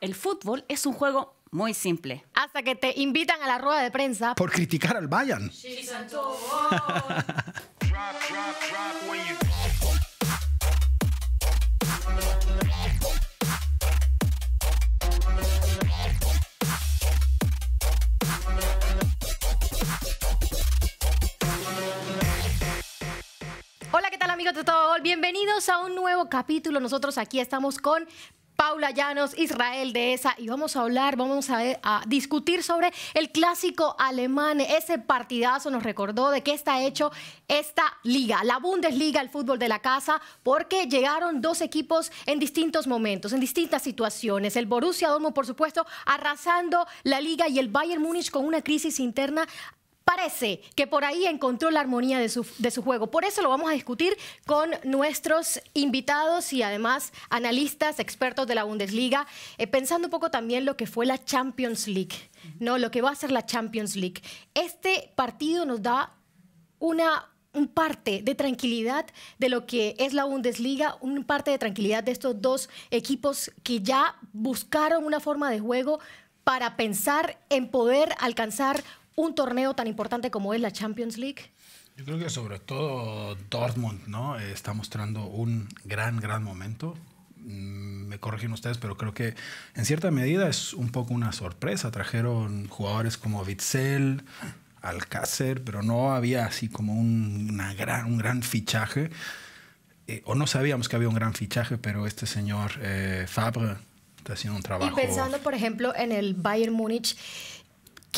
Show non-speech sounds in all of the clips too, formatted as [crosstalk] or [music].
El fútbol es un juego muy simple. Hasta que te invitan a la rueda de prensa. Por criticar al Bayern. Hola, ¿qué tal amigos de todo? Bienvenidos a un nuevo capítulo. Nosotros aquí estamos con Paula Llanos, Israel de esa y vamos a hablar, vamos a, a, discutir sobre el clásico alemán. Ese partidazo nos recordó de qué está hecho esta liga, la Bundesliga, el fútbol de la casa, porque llegaron dos equipos en distintos momentos, en distintas situaciones. El Borussia Dortmund, por supuesto, arrasando la liga y el Bayern Múnich con una crisis interna parece que por ahí encontró la armonía de su, juego. Por eso lo vamos a discutir con nuestros invitados y además analistas, expertos de la Bundesliga, eh, pensando un poco también lo que fue la Champions League, ¿no? Lo que va a ser la Champions League. Este partido nos da una un parte de tranquilidad de lo que es la Bundesliga, un parte de tranquilidad de estos dos equipos que ya buscaron una forma de juego para pensar en poder alcanzar un torneo tan importante como es la Champions League? Yo creo que sobre todo Dortmund, ¿no? Eh, está mostrando un gran, gran momento. Mm, me corrigen ustedes, pero creo que en cierta medida es un poco una sorpresa. Trajeron jugadores como Witzel, Alcácer, pero no había así como un, una gran, un gran fichaje. Eh, o no sabíamos que había un gran fichaje, pero este señor eh, Fabre está haciendo un trabajo. Y pensando, por ejemplo, en el Bayern Múnich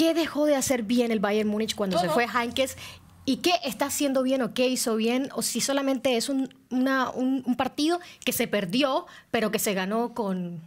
¿Qué dejó de hacer bien el Bayern Múnich cuando se fue Heinkes? ¿Y qué está haciendo bien o qué hizo bien? ¿O si solamente es una, un, un partido que se perdió, pero que se ganó con,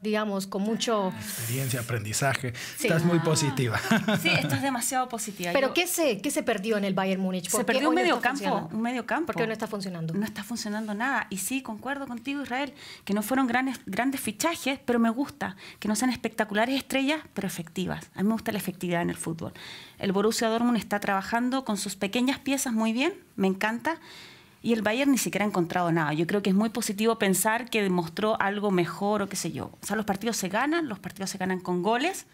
digamos, con ah, mucho... Experiencia, aprendizaje. Estás muy positiva. Ah, sí, estás demasiado positiva. Pero ¿qué, se, ¿qué se perdió en el Bayern Múnich? Se perdió un medio, campo, un medio campo. Porque no está funcionando. No está funcionando nada. Y sí, concuerdo contigo, Israel, que no fueron grandes, grandes fichajes, pero me gusta que no sean espectaculares estrellas, pero efectivas. A mí me gusta la efectividad en el fútbol. El Borussia Dortmund está trabajando con sus pequeñas piezas muy bien, me encanta y el Bayern ni siquiera ha encontrado nada. Yo creo que es muy positivo pensar que demostró algo mejor o qué sé yo. O sea, los partidos se ganan, los partidos se ganan con goles.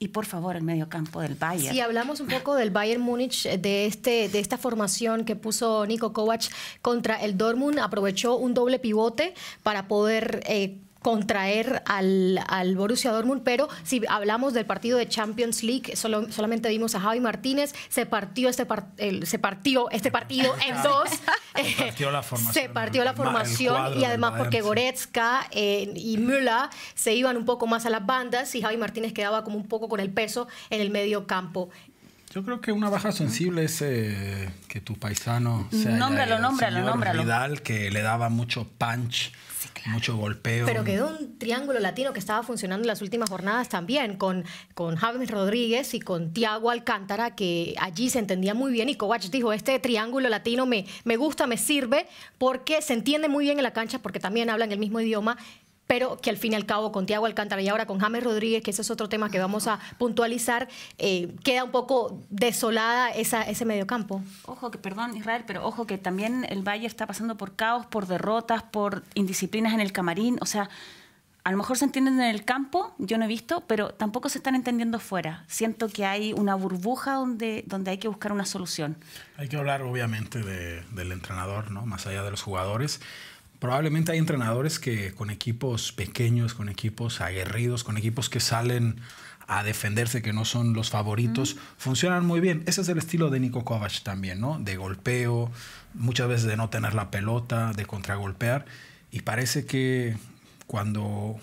Y por favor, el campo del Bayern. Si hablamos un poco del Bayern Múnich, eh, de, este, de esta formación que puso Nico Kovac contra el Dortmund, aprovechó un doble pivote para poder eh, contraer al, al, Borussia Dortmund, pero si hablamos del partido de Champions League, solo, solamente vimos a Javi Martínez, se partió este, se partió este partido [laughs] en dos. se partió la [laughs] formación. Se partió la formación y además porque Goretzka eh, y Müller se iban un poco más a las bandas y Javi Martínez quedaba como un poco con el peso en el medio campo. Yo creo que una baja sensible es eh, que tu paisano sea nómbralo, Vidal que le daba mucho punch mucho golpeo. Pero quedó un triángulo latino que estaba funcionando en las últimas jornadas también, con, con Rodríguez y con Tiago Alcántara, que allí se entendía muy bien. Y Kovács dijo, este triángulo latino me, me gusta, me sirve, porque se entiende muy bien en la cancha, porque también hablan el mismo idioma pero que al fin y al cabo con Tiago Alcántara y ahora con James Rodríguez, que ese es otro tema que vamos a puntualizar, eh, queda un poco desolada ese mediocampo. Ojo que, perdón Israel, pero ojo que también el Valle está pasando por caos, por derrotas, por indisciplinas en el camarín, o sea... A lo mejor se entienden en el campo, yo no he visto, pero tampoco se están entendiendo fuera. Siento que hay una burbuja donde, donde hay que buscar una solución. Hay que hablar obviamente del entrenador, ¿no? más allá de los jugadores probablemente hay entrenadores que con equipos pequeños, con equipos aguerridos, con equipos que salen a defenderse, que no son los favoritos, funcionan muy bien. Ese es el estilo de Nico Kovac también, ¿no? De golpeo, muchas veces de no tener la pelota, de contragolpear. Y parece que cuando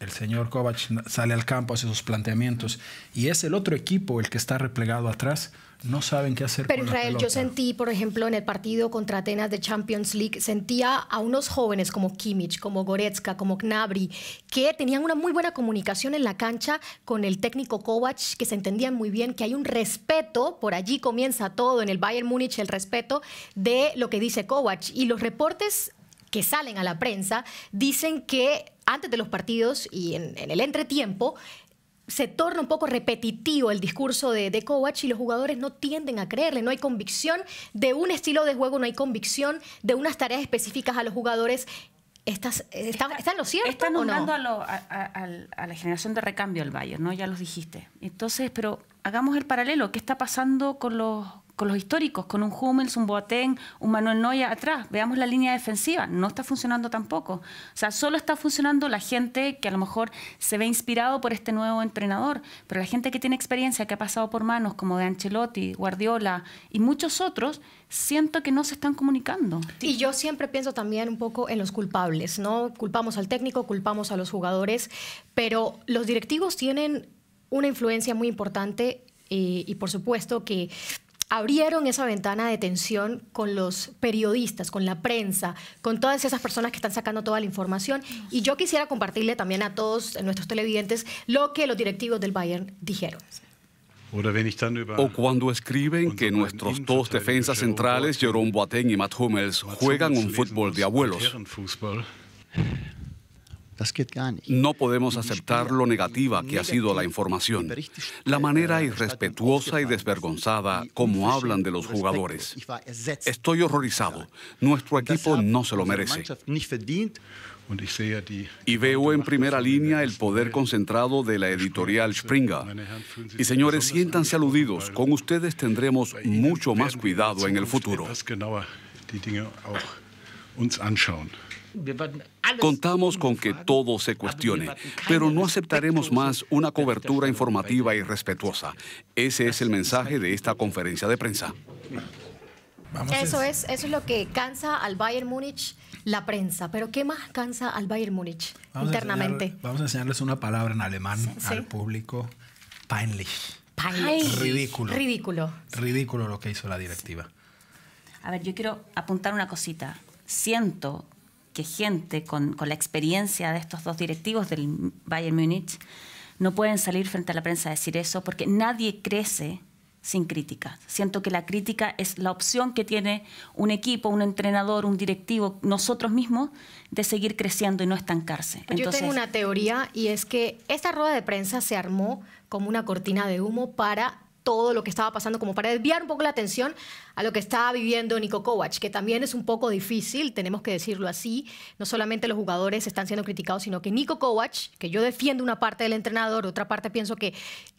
el señor Kovac sale al campo, hace sus planteamientos, y es el otro equipo el que está replegado atrás, no saben qué hacer. Pero Israel, yo sentí, por ejemplo, en el partido contra Atenas de Champions League, sentía a unos jóvenes como Kimmich, como Goretzka, como Gnabry, que tenían una muy buena comunicación en la cancha con el técnico Kovac, que se entendían muy bien, que hay un respeto, por allí comienza todo en el Bayern Múnich, el respeto de lo que dice Kovac. Y los reportes que salen a la prensa dicen que antes de los partidos y en el entretiempo, se torna un poco repetitivo el discurso de, de y los jugadores no tienden a creerle, no hay convicción de un estilo de juego, no hay convicción de unas tareas específicas a los jugadores. ¿Están lo cierto? Están nombrando a, lo, a, la generación de recambio el Bayern, ¿no? Ya los dijiste. Entonces, pero hagamos el paralelo. ¿Qué está pasando con los, con los históricos, con un Hummels, un Boateng, un Manuel Noya atrás. Veamos la línea defensiva, no está funcionando tampoco. O sea, solo está funcionando la gente que a lo mejor se ve inspirado por este nuevo entrenador, pero la gente que tiene experiencia, que ha pasado por manos como de Ancelotti, Guardiola y muchos otros, siento que no se están comunicando. Y yo siempre pienso también un poco en los culpables, ¿no? Culpamos al técnico, culpamos a los jugadores, pero los directivos tienen una influencia muy importante eh, y por supuesto que abrieron esa ventana de tensión con los periodistas, con la prensa, con todas esas personas que están sacando toda la información. Y yo quisiera compartirle también a todos nuestros televidentes lo que los directivos del Bayern dijeron. O cuando escriben que nuestros dos defensas centrales, Jerome Boateng y Matt Hummels, juegan un fútbol de abuelos. No podemos aceptar lo negativa que ha sido la información, la manera äh, irrespetuosa y desvergonzada como hablan de los jugadores. Estoy horrorizado. Nuestro equipo no se lo merece. Y veo en primera línea el poder concentrado de la editorial Springer. Y señores, siéntanse aludidos. Con ustedes tendremos mucho más cuidado en el futuro. Contamos con que todo se cuestione, pero no aceptaremos más una cobertura informativa irrespetuosa. Ese es el mensaje de esta conferencia de prensa. eso es, eso es lo que cansa al Bayern Múnich la prensa. Pero ¿qué más cansa al Bayern Múnich internamente? vamos a enseñarles una palabra en alemán al público. Peinlich. Peinlich. Ridículo. Ridículo. Ridículo lo que hizo la directiva. A ver, yo quiero apuntar una cosita. Siento que gente con, la experiencia de estos dos directivos del Bayern Munich no pueden salir frente a la prensa a decir eso porque nadie crece sin crítica. Siento que la crítica es la opción que tiene un equipo, un entrenador, un directivo, nosotros mismos, de seguir creciendo y no estancarse. Yo tengo una teoría y es que esta rueda de prensa se armó como una cortina de humo para todo lo que estaba pasando, como para desviar un poco la atención a lo que estaba viviendo Nico Kovac, que también es un poco difícil, tenemos que decirlo así. No solamente los jugadores están siendo criticados, sino que Nico Kovac, que yo defiendo una parte del entrenador, otra parte pienso que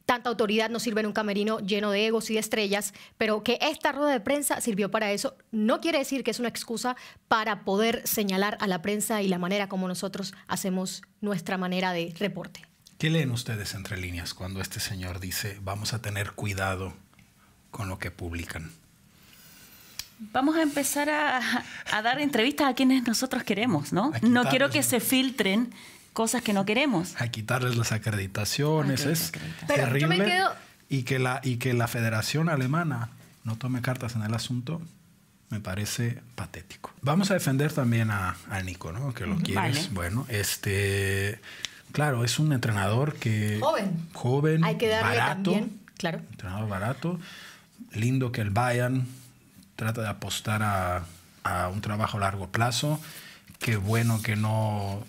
tanta autoridad no sirve en un camerino lleno de egos y de estrellas, pero que esta rueda de prensa sirvió para eso, no quiere decir que es una excusa para poder señalar a la prensa y la manera como nosotros hacemos nuestra manera de reporte. ¿Qué leen ustedes entre líneas cuando este señor dice, vamos a tener cuidado con lo que publican? Vamos a empezar a, dar entrevistas a quienes nosotros queremos, ¿no? No quiero que se filtren cosas que no queremos. A quitarles las acreditaciones, es terrible. y, que la, y que la Federación Alemana no tome cartas en el asunto, me parece patético. Vamos a defender también a, Nico, ¿no? Que lo quieres. Bueno, este... Claro, es un entrenador que... Joven. Joven. Hay que darle barato, claro. Entrenador barato. Lindo que el Bayern trata de apostar a, un trabajo a largo plazo. Qué bueno que no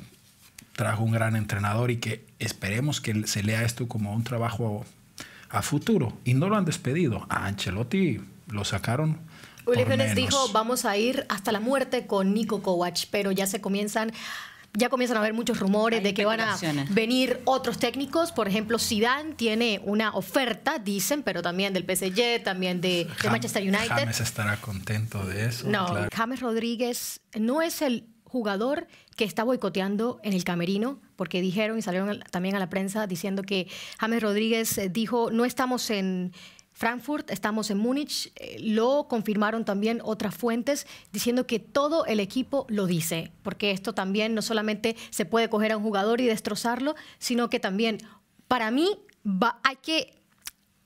trajo un gran entrenador y que esperemos que se lea esto como un trabajo a futuro. Y no lo han despedido. A Ancelotti lo sacaron. Uli dijo, vamos a ir hasta la muerte con Nico Kovac, pero ya se comienzan ya comienzan a haber muchos rumores de que van a venir otros técnicos. Por ejemplo, Zidane tiene una oferta, dicen, pero también del PSG, también de, Manchester United. James estará contento de eso. No, James Rodríguez no es el jugador que está boicoteando en el camerino, porque dijeron y salieron también a la prensa diciendo que James Rodríguez eh, dijo, no estamos en Frankfurt, estamos en Múnich, eh, lo confirmaron también otras fuentes diciendo que todo el equipo lo dice, porque esto también no solamente se puede coger a un jugador y destrozarlo, sino que también para mí hay que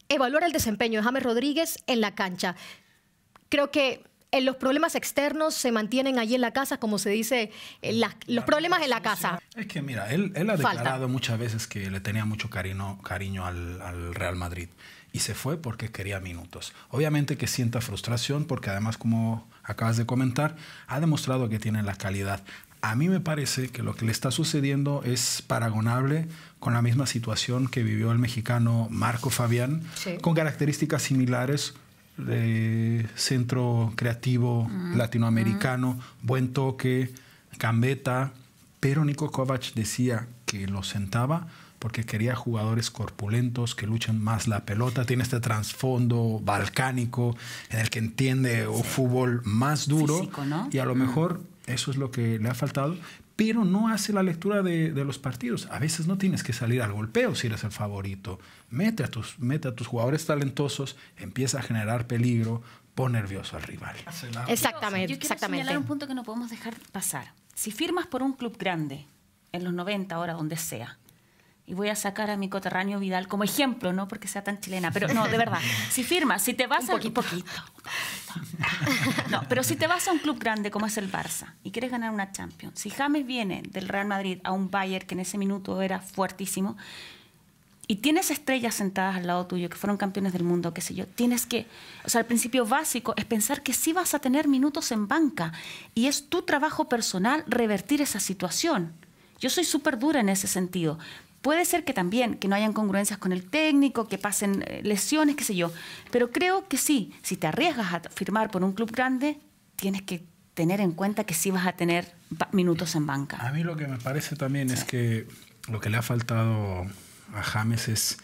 evaluar el desempeño de James Rodríguez en la cancha. Creo que en eh, los problemas externos se mantienen allí en la casa, como se dice, eh, los problemas en la casa. Es que mira, él, ha declarado muchas veces que le tenía mucho cariño, cariño al Real Madrid y se fue porque quería minutos. Obviamente que sienta frustración porque además, como acabas de comentar, ha demostrado que tiene la calidad. A mí me parece que lo que le está sucediendo es paragonable con la misma situación que vivió el mexicano Marco Fabián, con características similares de centro creativo mm. latinoamericano, buen toque, gambeta, pero Nico Kovac decía que lo sentaba porque quería jugadores corpulentos que luchen más la pelota. Tiene este trasfondo balcánico en el que entiende un fútbol más duro. Y a lo mejor eso es lo que le ha faltado, pero no hace la lectura de, los partidos. A veces no tienes que salir al golpeo si eres el favorito. Mete a tus, mete a tus jugadores talentosos, empieza a generar peligro, pon nervioso al rival. Exactamente. Yo un punto que no podemos dejar pasar. Si firmas por un club grande, en los 90, ahora donde sea, y voy a sacar a mi coterráneo Vidal como ejemplo, no porque sea tan chilena, pero no, de verdad, [laughs] si firmas, si te vas un a... Poquito. No, pero si te vas a un club grande como es el Barça y quieres ganar una Champions, si James viene del Real Madrid a un Bayern que en ese minuto era fuertísimo y tienes estrellas sentadas al lado tuyo que fueron campeones del mundo, qué sé yo, tienes que, o sea, el principio básico es pensar que sí vas a tener minutos en banca y es tu trabajo personal revertir esa situación. Yo soy súper dura en ese sentido. Puede ser que también, que no hayan congruencias con el técnico, que pasen eh, lesiones, qué sé yo. Pero creo que sí, si te arriesgas a firmar por un club grande, tienes que tener en cuenta que sí vas a tener minutos en banca. A mí lo que me parece también es que lo que le ha faltado a James es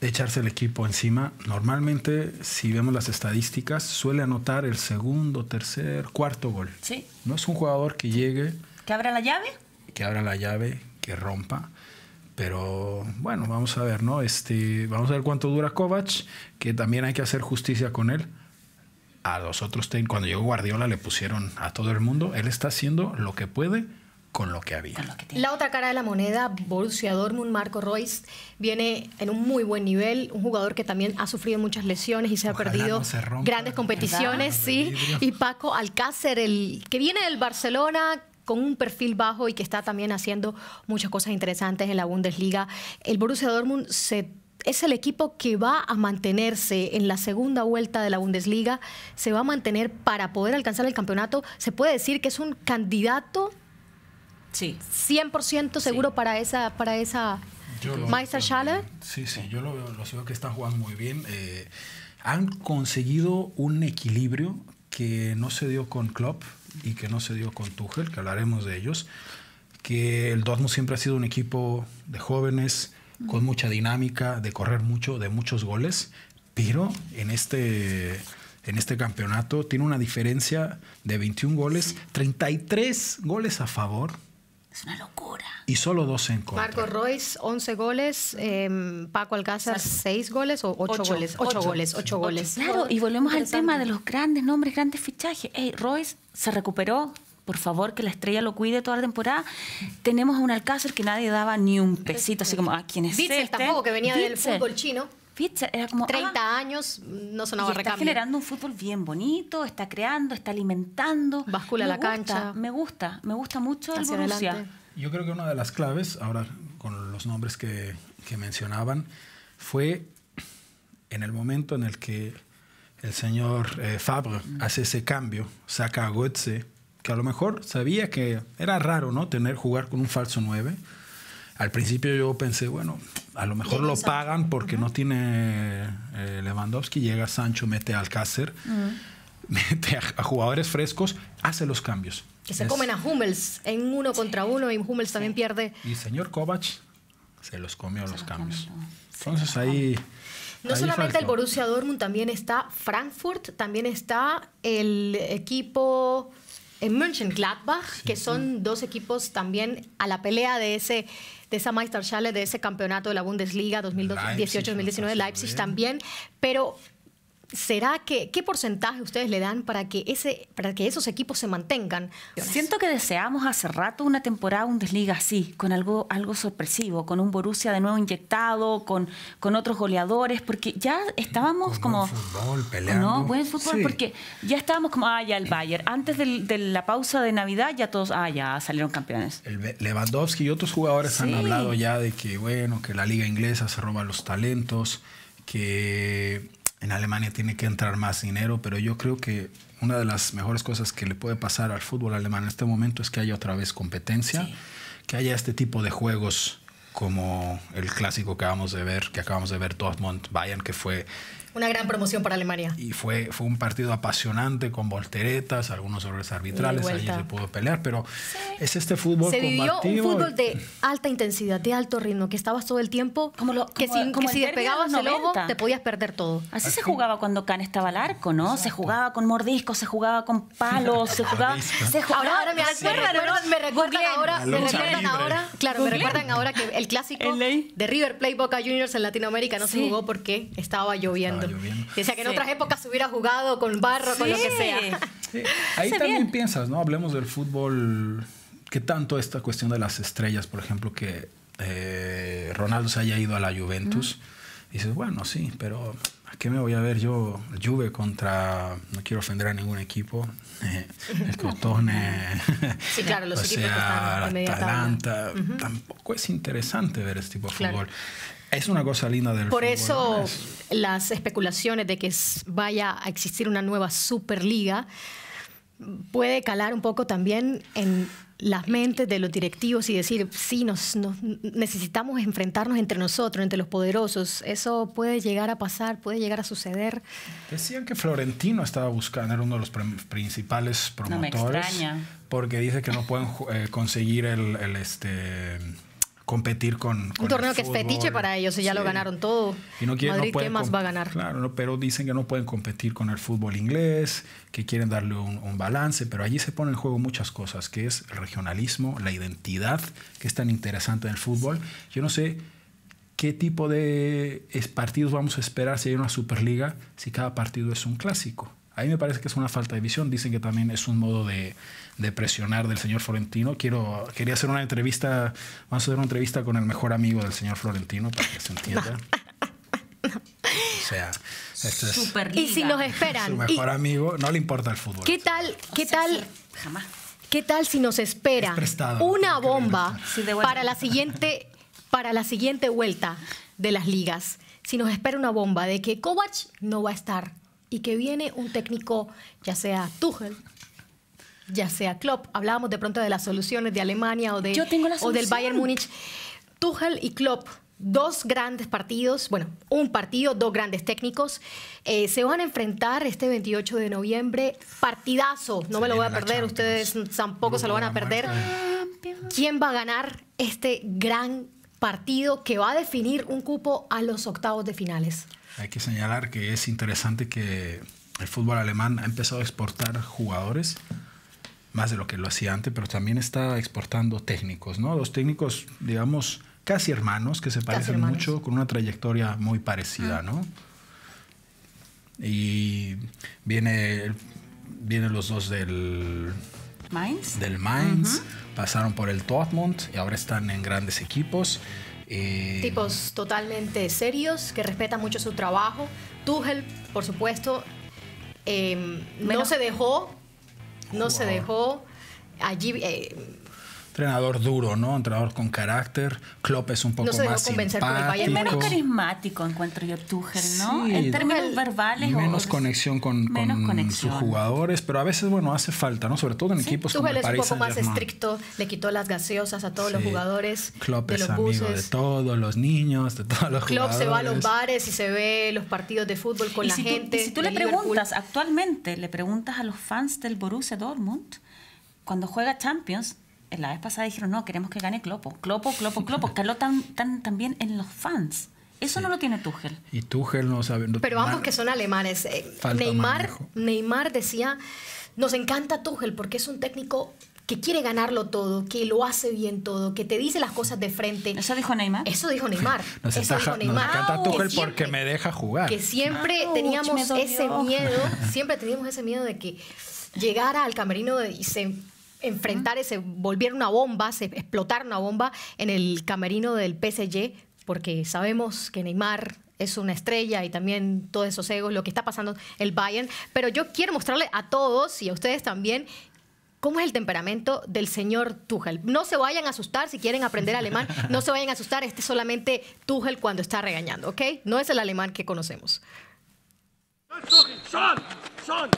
echarse el equipo encima. Normalmente, si vemos las estadísticas, suele anotar el segundo, tercer, cuarto gol. Sí. No es un jugador que llegue... ¿Que abra la llave? Que abra la llave, que rompa. Pero bueno, vamos a ver, ¿no? Este, vamos a ver cuánto dura Kovac, que también hay que hacer justicia con él. A los otros cuando llegó Guardiola, le pusieron a todo el mundo. Él está haciendo lo que puede con lo que había. la otra cara de la moneda, Borussia Dortmund, Marco Royce, viene en un muy buen nivel, un jugador que también ha sufrido muchas lesiones y se ha perdido grandes competiciones, sí. Y Paco Alcácer, el que viene del Barcelona, con un perfil bajo y que está también haciendo muchas cosas interesantes en la Bundesliga. El Borussia Dortmund es el equipo que va a mantenerse en la segunda vuelta de la Bundesliga, se va a mantener para poder alcanzar el campeonato. ¿Se puede decir que es un candidato sí. 100% seguro para esa, para esa Meister Schaller? Sí, sí, yo lo veo, lo veo que están jugando muy bien. Eh, han conseguido un equilibrio que no se dio con Klopp y que no se dio con Tuchel, que hablaremos de ellos, que el Dortmund siempre ha sido un equipo de jóvenes, con mucha dinámica, de correr mucho, de muchos goles, pero en este, en este campeonato tiene una diferencia de 21 goles, 33 goles a favor, es una locura. Y solo dos en contra. Marco Royce, 11 goles. Em, Paco Alcázar, 6 goles o 8 goles. 8 goles, 8 goles. Claro, y volvemos al tema de los grandes nombres, grandes fichajes. Hey, Royce se recuperó. Por favor, que la estrella lo cuide toda la temporada. Tenemos a un Alcázar que nadie daba ni un pesito, así como a ah, quienes es. Este? tampoco, que venía del fútbol chino. 30 ah, años, no sonaba recambio. Está generando un fútbol bien bonito, está creando, está alimentando. Bascula la cancha. Me gusta, me gusta mucho el Borussia. Yo creo que una de las claves, ahora con los nombres que, que mencionaban, fue en el momento en el que el señor eh, Fabre mm. hace ese cambio, saca a Goetze, que a lo mejor sabía que era raro, ¿no? Tener jugar con un falso 9. Al principio yo pensé, bueno, a lo mejor lo pagan porque no tiene eh, Lewandowski, llega Sancho, mete al Alcácer, mm. mete a, jugadores frescos, hace los cambios. Que se comen a Hummels en uno contra uno y Hummels también pierde. Y señor Kovac se los comió a los, cambios. Entonces ahí... No solamente el Borussia Dortmund, también está Frankfurt, también está el equipo en eh, Mönchengladbach, Gladbach, que son dos equipos también a la pelea de ese de esa Meisterschale, de ese campeonato de la Bundesliga 2018-2019, de Leipzig, también, pero ¿Será que qué porcentaje ustedes le dan para que ese para que esos equipos se mantengan? Siento que deseamos hace rato una temporada un desliga así, con algo algo sorpresivo, con un Borussia de nuevo inyectado, con, con otros goleadores, porque ya estábamos como buen fútbol peleando. No, buen fútbol porque ya estábamos como ah, ya el Bayern, antes de, la pausa de Navidad ya todos ah, ya salieron campeones. El Lewandowski y otros jugadores han hablado ya de que bueno, que la liga inglesa se roba los talentos, que en Alemania tiene que entrar más dinero, pero yo creo que una de las mejores cosas que le puede pasar al fútbol alemán en este momento es que haya otra vez competencia, que haya este tipo de juegos como el clásico que acabamos de ver, que acabamos de ver Dortmund Bayern, que fue una gran promoción para Alemania. Y fue, fue un partido apasionante con volteretas, algunos errores arbitrales, ahí se pudo pelear, pero es este fútbol Se vivió un fútbol de alta intensidad, de alto ritmo, que estabas todo el tiempo, como que, si, despegabas el lobo, te podías perder todo. Así, se jugaba cuando Can estaba al arco, ¿no? Se jugaba con mordiscos, se jugaba con palos, se jugaba... ahora, me recuerdan ahora, me recuerdan ahora, claro, me recuerdan ahora que el clásico de River Plate Boca Juniors en Latinoamérica no se jugó porque estaba lloviendo que en otras épocas hubiera jugado con barro, con lo que sea. [laughs] Ahí también piensas, ¿no? Hablemos del fútbol. ¿Qué tanto esta cuestión de las estrellas, por ejemplo, que eh, Ronaldo se haya ido a la Juventus? Dices, bueno, sí, pero ¿a qué me voy a ver yo? Juve contra, no quiero ofender a ningún equipo, eh, el [laughs] Cotone [laughs] o sea, Atalanta, tampoco es interesante ver este tipo de fútbol. Es una cosa linda del Por eso las especulaciones de que vaya a existir una nueva Superliga puede calar un poco también en las mentes de los directivos y decir, sí, nos, necesitamos enfrentarnos entre nosotros, entre los poderosos. Eso puede llegar a pasar, puede llegar a suceder. Decían que Florentino estaba buscando, era uno de los principales promotores. Porque dice que no pueden eh, conseguir el, el este, competir con, un torneo que es fetiche para ellos y ya lo ganaron todo Madrid qué más va a ganar claro no, pero dicen que no pueden competir con el fútbol inglés que quieren darle un, balance pero allí se ponen en juego muchas cosas que es el regionalismo la identidad que es tan interesante en el fútbol yo no sé qué tipo de partidos vamos a esperar si hay una superliga si cada partido es un clásico a mí me parece que es una falta de visión. Dicen que también es un modo de, presionar del señor Florentino. Quiero, quería hacer una entrevista, vamos a hacer una entrevista con el mejor amigo del señor Florentino para que se entienda. [laughs] O sea, esto es y si nos esperan. Su mejor amigo, no le importa el fútbol. ¿Qué tal? ¿Qué tal? ¿Qué tal si nos espera una bomba para la siguiente para la siguiente vuelta de las ligas? Si nos espera una bomba de que Kovac no va a estar y que viene un técnico, ya sea Tuchel, ya sea Klopp, hablábamos de pronto de las soluciones de Alemania o, de, del Bayern Múnich, Tuchel y Klopp. Dos grandes partidos, bueno, un partido, dos grandes técnicos, eh, se van a enfrentar este 28 de noviembre. Partidazo, no me lo voy a perder, ustedes tampoco se lo van a perder. ¿Quién va a ganar este gran partido que va a definir un cupo a los octavos de finales? Hay que señalar que es interesante que el fútbol alemán ha empezado a exportar jugadores más de lo que lo hacía antes, pero también está exportando técnicos, ¿no? Dos técnicos, digamos, casi hermanos, que se parecen mucho, con una trayectoria muy parecida, ah. ¿no? Y viene, vienen los dos del Mainz, del Mainz pasaron por el Dortmund y ahora están en grandes equipos. Eh, Tipos totalmente serios, que respetan mucho su trabajo. Tuchel, por supuesto, eh, no se dejó, no se dejó allí. Eh, entrenador duro, ¿no? Entrenador con carácter. Klopp es un poco no más simpático. Es menos carismático, encuentro yo, Tuchel, ¿no? en términos verbales. verbales. Menos conexión con, sus jugadores, pero a veces, bueno, hace falta, ¿no? Sobre todo en equipos como el es un poco más estricto, le quitó las gaseosas a todos los jugadores. Klopp de es los buses. amigo de todos los niños, de todos los jugadores. Klopp se va a los bares y se ve los partidos de fútbol con la gente. y si tú le preguntas, actualmente, le preguntas a los fans del Borussia Dortmund, cuando juega Champions, la vez pasada dijeron, no, queremos que gane Clopo. Clopo, Clopo, Clopo. Caló tan, tan, también en los fans. Eso no lo tiene Tuchel. Y Tuchel no sabe. Pero ambos que son alemanes. Eh, Neymar, Neymar decía, nos encanta Tuchel porque es un técnico que quiere ganarlo todo, que lo hace bien todo, que te dice las cosas de frente. Eso dijo Neymar. Eso dijo Neymar. [laughs] nos, encanta Tuchel porque me deja jugar. Que siempre teníamos ese miedo, siempre teníamos ese miedo de que llegara al camerino y se enfrentar ese, volver una bomba, se, explotar una bomba en el camerino del PSG, porque sabemos que Neymar es una estrella y también todos esos egos, lo que está pasando el Bayern. Pero yo quiero mostrarle a todos y a ustedes también ¿Cómo es el temperamento del señor Tuchel? No se vayan a asustar si quieren aprender [laughs] alemán, no se vayan a asustar, este es solamente Tuchel cuando está regañando, ¿ok? No es el alemán que conocemos. son.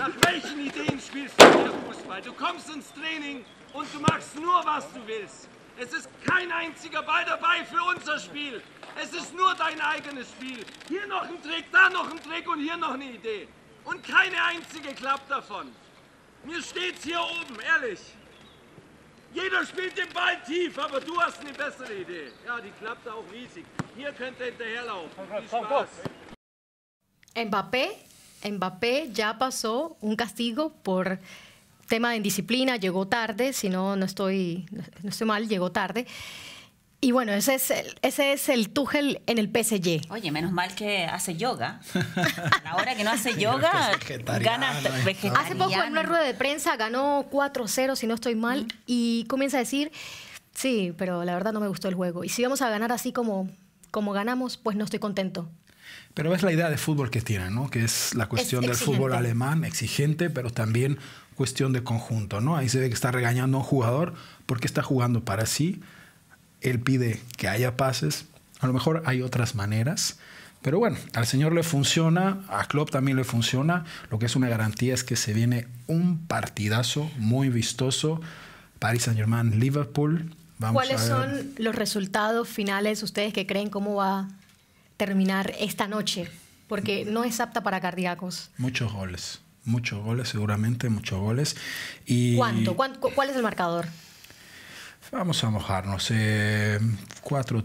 Nach welchen Ideen spielst du hier Fußball? Du kommst ins Training und du machst nur, was du willst. Es ist kein einziger Ball dabei für unser Spiel. Es ist nur dein eigenes Spiel. Hier noch ein Trick, da noch ein Trick und hier noch eine Idee. Und keine einzige klappt davon. Mir steht's hier oben, ehrlich. Jeder spielt den Ball tief, aber du hast eine bessere Idee. Ja, die klappt auch riesig. Hier könnt ihr hinterherlaufen. Viel Spaß. Mbappé Mbappé ya pasó un castigo por tema de indisciplina, llegó tarde, si no, no estoy, no estoy mal, llegó tarde. Y bueno, ese es, el, ese es el Tuchel en el PSG. Oye, menos mal que hace yoga. Ahora [laughs] que no hace yoga, gana vegetariano. Hace poco en una rueda de prensa ganó 4-0, si no estoy mal, mm. y comienza a decir, sí, pero la verdad no me gustó el juego. Y si vamos a ganar así como, como ganamos, pues no estoy contento. Pero es la idea de fútbol que tiene, ¿no? que es la cuestión del fútbol alemán, exigente, pero también cuestión de conjunto. ¿no? Ahí se ve que está regañando a un jugador porque está jugando para sí. Él pide que haya pases. A lo mejor hay otras maneras. Pero bueno, al señor le funciona, a Klopp también le funciona. Lo que es una garantía es que se viene un partidazo muy vistoso. Paris Saint Germain, Liverpool. Vamos ¿Cuáles son los resultados finales ustedes que creen cómo va terminar esta noche, porque no es apta para cardíacos. Muchos goles, muchos goles seguramente, muchos goles. Y... ¿Cuánto? ¿Cuál es el marcador? Vamos a mojarnos. 4-3 eh,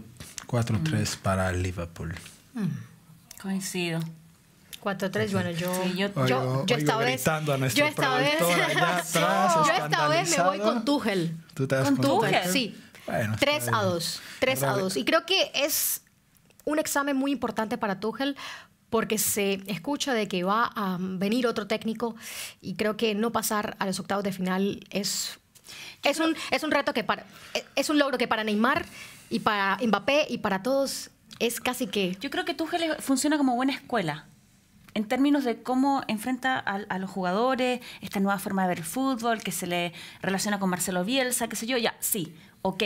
mm. para Liverpool. Mm. Coincido. 4-3, bueno, yo, yo, esta vez. [laughs] yo esta vez, yo me voy con Tuchel. ¿Tú te vas con, con Tuchel? Sí. Bueno, 3 2. 3 2. Y creo que es un examen muy importante para Tuchel porque se escucha de que va a venir otro técnico y creo que no pasar a los octavos de final es es un, reto que para, es un logro que para Neymar y para Mbappé y para todos es casi que. Yo creo que Tuchel funciona como buena escuela en términos de cómo enfrenta a, los jugadores, esta nueva forma de ver el fútbol, que se le relaciona con Marcelo Bielsa, qué sé yo, ya, sí ok,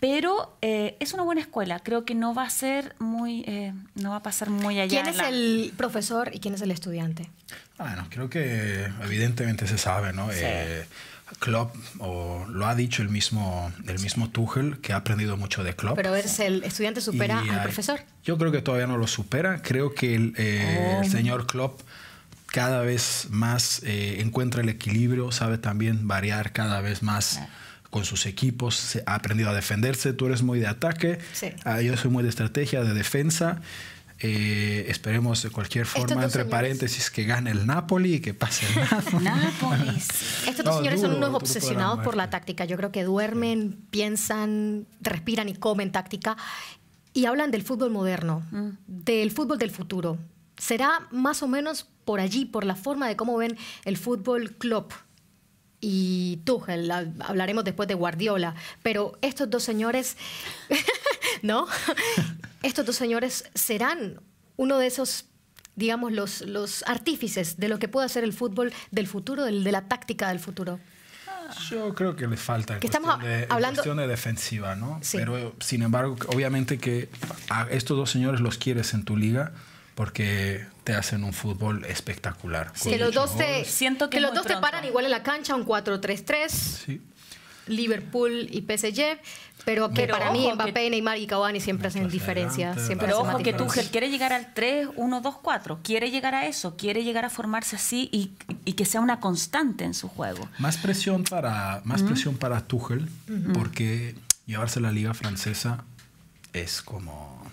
pero eh, es una buena escuela. Creo que no va a ser muy, eh, no va a pasar muy allá. ¿Quién es el profesor y quién es el estudiante? Bueno, creo que evidentemente se sabe, ¿no? Eh, Klopp, o lo ha dicho el mismo, el mismo Tuchel, que ha aprendido mucho de Klopp. Pero es el estudiante supera al profesor. Yo creo que todavía no lo supera. Creo que el, oh. señor Klopp cada vez más encuentra el equilibrio, sabe también variar cada vez más con sus equipos, ha aprendido a defenderse, tú eres muy de ataque, ah, yo soy muy de estrategia, de defensa. Eh, esperemos de cualquier forma, entre paréntesis, que gane el Napoli y que pase el Napoli. [laughs] Estos dos señores son unos obsesionados por la este. táctica. Yo creo que duermen, piensan, respiran y comen táctica. Y hablan del fútbol moderno, mm. del fútbol del futuro. Será más o menos por allí, por la forma de cómo ven el fútbol club y tú hablaremos después de Guardiola, pero estos dos señores, [laughs] ¿no? estos dos señores serán uno de esos digamos, los, los artífices de lo que pueda ser el fútbol del futuro, de la táctica del futuro. Yo creo que le falta. Que hablando. cuestión de defensiva, ¿no? Pero sin embargo, obviamente que a estos dos señores los quieres en tu liga porque te hacen un fútbol espectacular. Que los dos te siento que, los dos paran igual en la cancha, un 4-3-3. Sí. Liverpool y PSG, pero que para mí Mbappé, Neymar y Cavani siempre hacen diferencia. pero ojo que Tuchel quiere llegar al 3-1-2-4, quiere llegar a eso, quiere llegar a formarse así y, que sea una constante en su juego. Más presión para, más presión para Tuchel, porque llevarse la liga francesa es como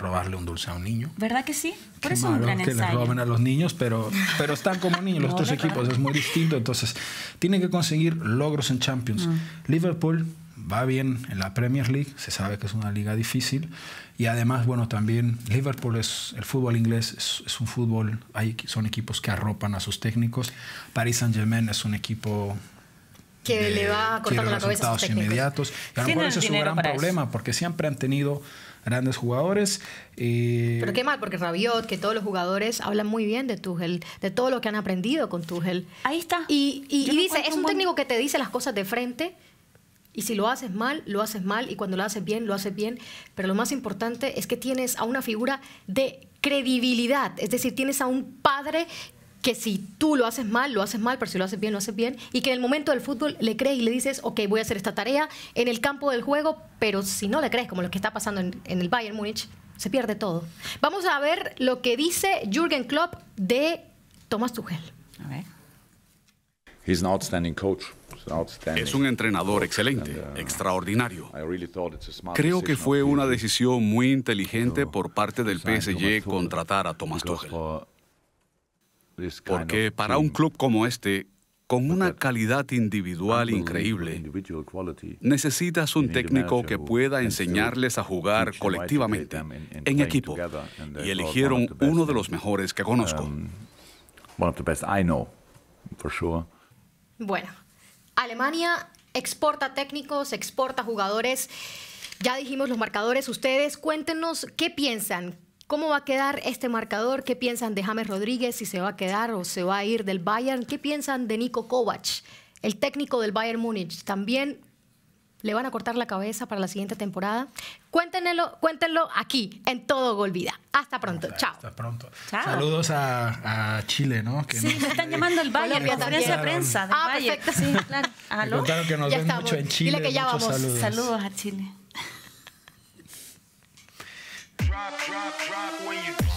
robarle un dulce a un niño. ¿Verdad que sí? Por eso un gran que le roben a los niños, pero, pero están como [laughs] niños los otros equipos, es muy distinto. Entonces, tienen que conseguir logros en Champions. Mm. Liverpool va bien en la Premier League, se sabe que es una liga difícil. Y además, bueno, también Liverpool es el fútbol inglés, es, un fútbol, hay, son equipos que arropan a sus técnicos. Paris Saint-Germain es un equipo que le va cortando la cabeza a sus técnicos. inmediatos. Y a lo mejor ese es su gran problema, porque siempre han tenido grandes jugadores. Eh, pero qué mal, porque Rabiot, que todos los jugadores hablan muy bien de Tugel, de todo lo que han aprendido con Tuchel. Ahí está. Y, dice, es un técnico que te dice las cosas de frente. Y si lo haces mal, lo haces mal, y cuando lo haces bien, lo haces bien. Pero lo más importante es que tienes a una figura de credibilidad, es decir, tienes a un padre que si tú lo haces mal, lo haces mal, pero si lo haces bien, lo haces bien, y que en el momento del fútbol le crees y le dices, ok, voy a hacer esta tarea en el campo del juego, pero si no le crees, como lo que está pasando en, el Bayern Múnich, se pierde todo. Vamos a ver lo que dice Jürgen Klopp de Thomas Tuchel. Es un entrenador excelente, uh, extraordinario. Creo que fue una decisión muy inteligente por parte del PSG contratar a Thomas Tuchel. Porque para un club como este, con una calidad individual increíble. Necesitas un técnico que pueda enseñarles a jugar colectivamente, en equipo. Y eligieron uno de los mejores que conozco. Um, bueno, Alemania exporta técnicos, exporta jugadores. Ya dijimos los marcadores. Ustedes cuéntenos qué piensan. ¿Cómo va a quedar este marcador? ¿Qué piensan de James Rodríguez? Si se va a quedar o se va a ir del Bayern. ¿Qué piensan de Nico Kovac, el técnico del Bayern Múnich? También le van a cortar la cabeza para la siguiente temporada. Cuéntenlo, cuéntenlo aquí, en todo Golvida. Hasta pronto. Chao. Hasta pronto. Chao. Saludos a, Chile, ¿no? sí, me están llamando el [laughs] Bayern, conferencia de prensa. ah, perfecto, sí, claro. Me que nos mucho en Chile. Dile que ya vamos. saludos a Chile. drop, drop, drop when you